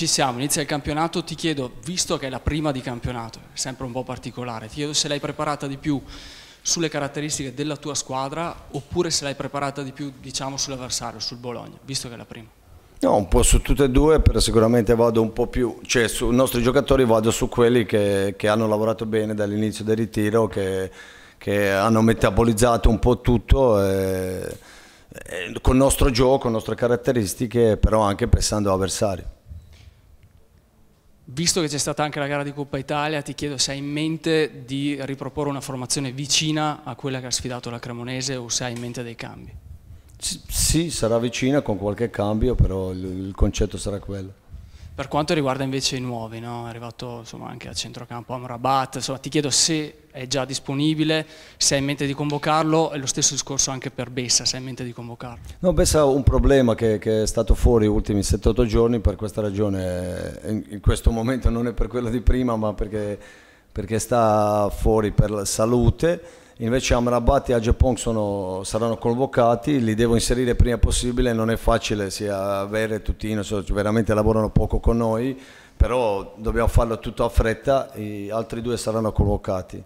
ci siamo, inizia il campionato, ti chiedo, visto che è la prima di campionato, sempre un po' particolare, ti chiedo se l'hai preparata di più sulle caratteristiche della tua squadra oppure se l'hai preparata di più diciamo sull'avversario, sul Bologna, visto che è la prima. No, un po' su tutte e due, però sicuramente vado un po' più, cioè sui nostri giocatori vado su quelli che, che hanno lavorato bene dall'inizio del ritiro, che, che, hanno metabolizzato un po' tutto. E, eh, eh, con il nostro gioco, con le nostre caratteristiche, però anche pensando avversario. Visto che c'è stata anche la gara di Coppa Italia, ti chiedo se hai in mente di riproporre una formazione vicina a quella che ha sfidato la Cremonese o se hai in mente dei cambi. Sì, sarà vicina con qualche cambio, però il, concetto sarà quello. Per quanto riguarda invece i nuovi, no? è arrivato insomma, anche a centrocampo Amrabat, insomma, ti chiedo se è già disponibile, se hai in mente di convocarlo e lo stesso discorso anche per Bessa, se hai in mente di convocarlo. No, Bessa ha un problema che, che è stato fuori gli ultimi 7-8 giorni, per questa ragione eh, in, in questo momento non è per quello di prima ma perché, perché sta fuori per la salute invece Amrabat e Agepong sono, saranno convocati, li devo inserire prima possibile, non è facile sia avere e Tutino, so, veramente lavorano poco con noi, però dobbiamo farlo tutto a fretta, gli altri due saranno convocati.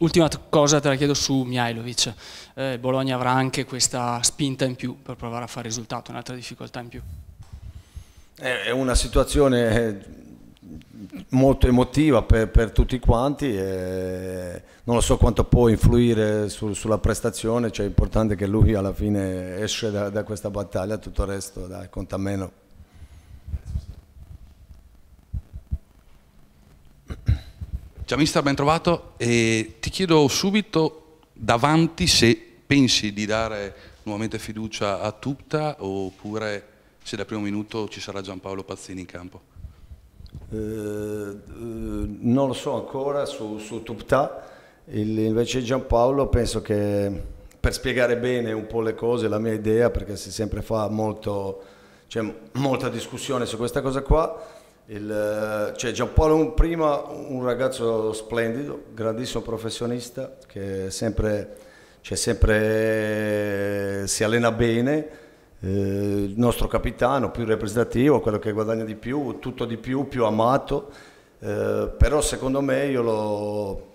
Ultima cosa te la chiedo su Mihailovic, eh, Bologna avrà anche questa spinta in più per provare a fare risultato, un'altra difficoltà in più. Eh, è una situazione eh, molto emotiva per, per, tutti quanti e non lo so quanto può influire su, sulla prestazione, cioè è importante che lui alla fine esce da, da questa battaglia, tutto il resto dai, conta meno. Ciao mister, ben trovato e ti chiedo subito davanti se pensi di dare nuovamente fiducia a Tutta oppure se dal primo minuto ci sarà Giampaolo Pazzini in campo. Eh, eh, non lo so ancora su, su Tupta, il, invece Giampaolo penso che per spiegare bene un po' le cose, la mia idea, perché si sempre fa molto, cioè, molta discussione su questa cosa qua, il, cioè Giampaolo prima un ragazzo splendido, grandissimo professionista, che sempre, cioè sempre si allena bene, eh, il nostro capitano più rappresentativo, quello che guadagna di più, tutto di più, più amato, eh, però secondo me io l'ho,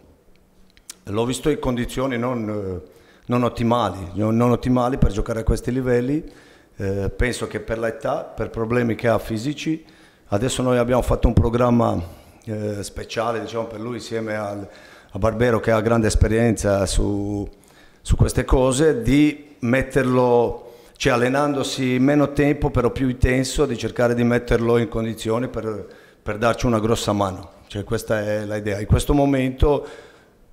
l'ho visto in condizioni non, eh, non, ottimali, non, ottimali, per giocare a questi livelli, eh, penso che per l'età, per problemi che ha fisici, adesso noi abbiamo fatto un programma eh, speciale diciamo, per lui insieme al, a Barbero che ha grande esperienza su, su queste cose, di metterlo cioè allenandosi meno tempo però più intenso, di cercare di metterlo in condizioni per, per darci una grossa mano. Cioè, questa è l'idea. In questo momento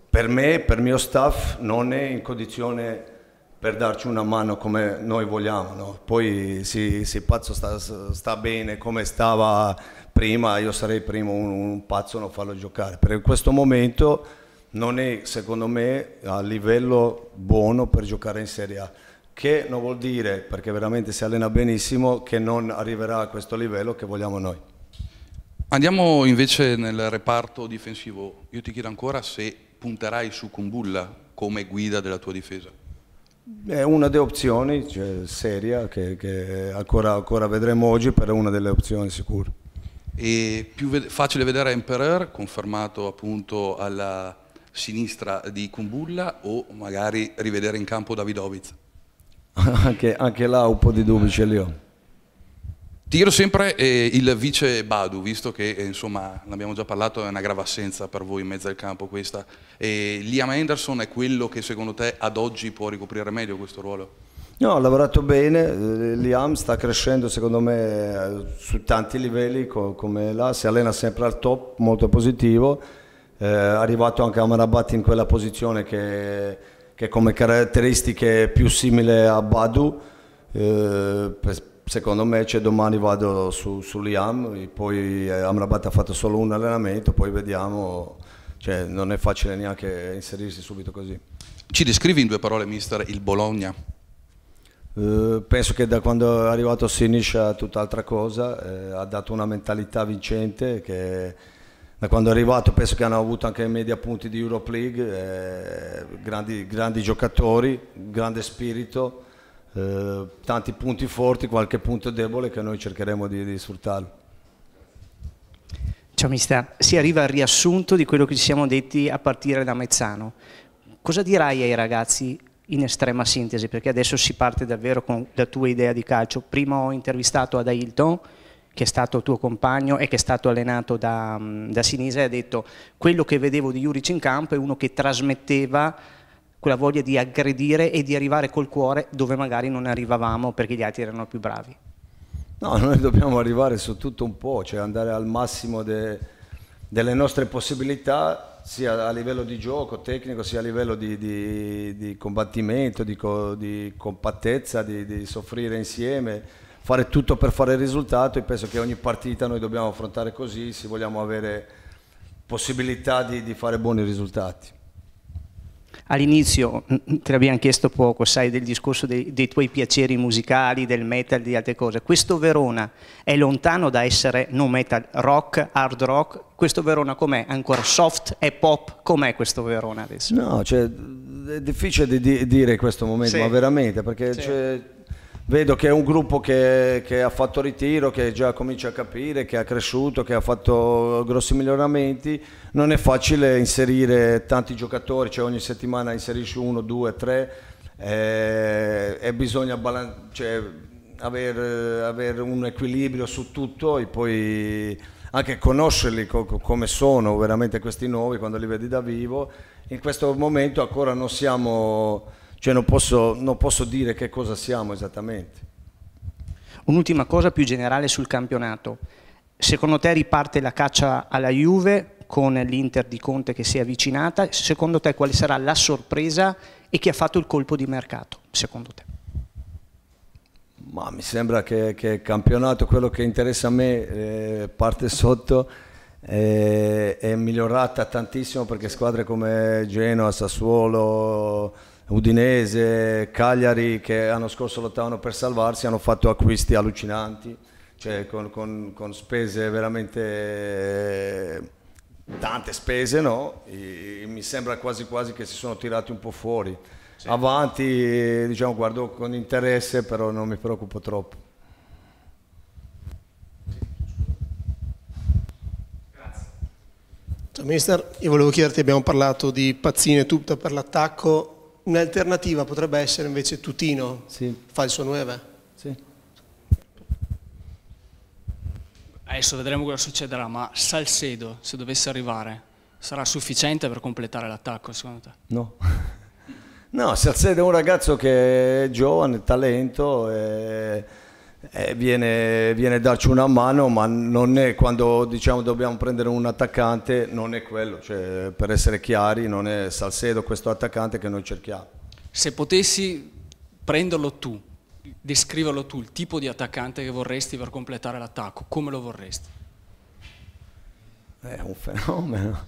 per me, per mio staff, non è in condizione per darci una mano come noi vogliamo. No? Poi se, il Pazzo sta, sta, bene come stava prima, io sarei primo un, un pazzo non farlo giocare. Per questo momento non è, secondo me, a livello buono per giocare in Serie A che non vuol dire, perché veramente si allena benissimo, che non arriverà a questo livello che vogliamo noi. Andiamo invece nel reparto difensivo. Io ti chiedo ancora se punterai su Kumbulla come guida della tua difesa. È una delle opzioni cioè, seria che, che ancora, ancora, vedremo oggi, però è una delle opzioni sicure. E più ve facile vedere Emperor, confermato appunto alla sinistra di Kumbulla, o magari rivedere in campo Davidovic? anche, anche, là un po' di dubbi ce li ho. Tiro sempre eh, il vice Badu, visto che eh, insomma, ne già parlato, è una grave assenza per voi in mezzo al campo questa. E Liam Anderson è quello che secondo te ad oggi può ricoprire meglio questo ruolo? No, ha lavorato bene, eh, Liam sta crescendo secondo me eh, su tanti livelli come là, si allena sempre al top, molto positivo, eh, arrivato anche a Marabat in quella posizione che che come caratteristiche è più simile a Badu, eh, secondo me cioè, domani vado su, su Liam, poi eh, Amrabat ha fatto solo un allenamento, poi vediamo, cioè, non è facile neanche inserirsi subito così. Ci descrivi in due parole, mister, il Bologna? Eh, penso che da quando è arrivato Sinish è tutt'altra cosa, eh, ha dato una mentalità vincente che da quando è arrivato penso che hanno avuto anche media punti di Europe League, eh, grandi, grandi, giocatori, grande spirito, eh, tanti punti forti, qualche punto debole che noi cercheremo di, di sfruttare. Ciao mister, si arriva al riassunto di quello che ci siamo detti a partire da Mezzano. Cosa dirai ai ragazzi in estrema sintesi? Perché adesso si parte davvero con la tua idea di calcio. Prima ho intervistato ad Ailton, che è stato tuo compagno e che è stato allenato da, mm, da e ha detto quello che vedevo di Juric in campo è uno che trasmetteva quella voglia di aggredire e di arrivare col cuore dove magari non arrivavamo perché gli altri erano più bravi. No, noi dobbiamo arrivare su tutto un po', cioè andare al massimo de, delle nostre possibilità sia a livello di gioco tecnico, sia a livello di, di, di combattimento, di, di compattezza, di soffrire insieme fare tutto per fare il risultato e penso che ogni partita noi dobbiamo affrontare così se vogliamo avere possibilità di, di fare buoni risultati. All'inizio mm, mm, te l'abbiamo chiesto poco, sai, del discorso dei, dei, tuoi piaceri musicali, del metal, di altre cose. Questo Verona è lontano da essere non metal, rock, hard rock. Questo Verona com'è? Ancora soft, è pop? Com'è questo Verona adesso? No, cioè, è difficile di, di, dire in questo momento, sì. ma veramente, perché sì. cioè, vedo che è un gruppo che, che, ha fatto ritiro, che già comincia a capire, che ha cresciuto, che ha fatto grossi miglioramenti. Non è facile inserire tanti giocatori, cioè ogni settimana inserisci uno, due, tre eh, e bisogna cioè, avere aver un equilibrio su tutto e poi anche conoscerli co come sono veramente questi nuovi quando li vedi da vivo. In questo momento ancora non siamo cioè non posso, non posso dire che cosa siamo esattamente. Un'ultima cosa più generale sul campionato. Secondo te riparte la caccia alla Juve con l'Inter di Conte che si è avvicinata? Secondo te quale sarà la sorpresa e chi ha fatto il colpo di mercato, secondo te? Ma mi sembra che, il campionato, quello che interessa a me, eh, parte sotto, eh, è migliorata tantissimo perché squadre come Genoa, Sassuolo, Udinese, Cagliari che l'anno scorso lottavano per salvarsi, hanno fatto acquisti allucinanti, cioè con, con, con spese veramente eh, tante spese, no? E, e mi sembra quasi quasi che si sono tirati un po' fuori. Sì. Avanti, diciamo, guardo con interesse, però non mi preoccupo troppo. Grazie. Minister, io volevo chiederti, abbiamo parlato di pazzine tutta per l'attacco, Un'alternativa potrebbe essere invece Tutino, sì. falso 9. Sì. Adesso vedremo cosa succederà, ma Salcedo, se dovesse arrivare, sarà sufficiente per completare l'attacco secondo te? No. no, Salcedo è un ragazzo che è giovane, talento, è eh, viene, viene, a darci una mano, ma non è quando diciamo dobbiamo prendere un attaccante, non è quello, cioè, per essere chiari, non è Salcedo questo attaccante che noi cerchiamo. Se potessi prenderlo tu, descriverlo tu, il tipo di attaccante che vorresti per completare l'attacco, come lo vorresti? Eh, è un fenomeno.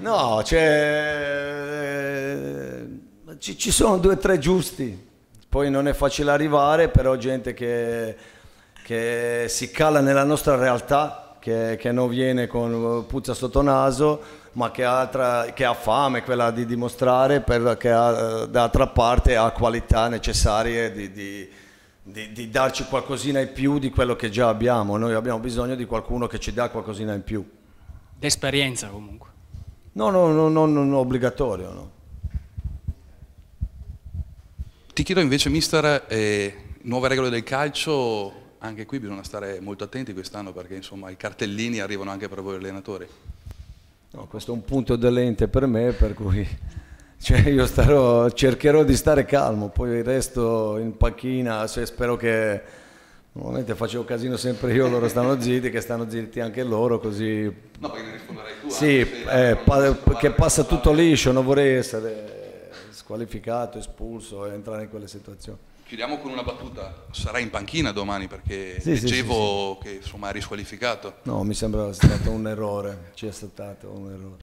No, cioè, eh, ci, ci sono due o tre giusti, poi non è facile arrivare, però gente che, che si cala nella nostra realtà, che, che, non viene con puzza sotto naso, ma che, altra, che ha fame, quella di dimostrare, perché d'altra parte ha qualità necessarie di, di di, di, darci qualcosina in più di quello che già abbiamo. Noi abbiamo bisogno di qualcuno che ci dà qualcosina in più. D'esperienza comunque. No, no, no, no, no obbligatorio. No. Ti chiedo invece, mister, eh, nuove regole del calcio, anche qui bisogna stare molto attenti quest'anno perché insomma i cartellini arrivano anche per voi allenatori. No, questo è un punto dolente per me, per cui cioè, io starò, cercherò di stare calmo, poi resto in panchina, cioè, spero che Normalmente facevo casino sempre io, loro stanno zitti, che stanno zitti anche loro, così... No, perché ne risponderai tu. Sì, eh, pa che passa tutto liscio, non vorrei essere squalificato, espulso e entrare in quelle situazioni. Chiudiamo con una battuta, sarà in panchina domani perché sì, leggevo sì, sì, che insomma ha risqualificato. No, mi sembra stato un errore, ci è stato un errore.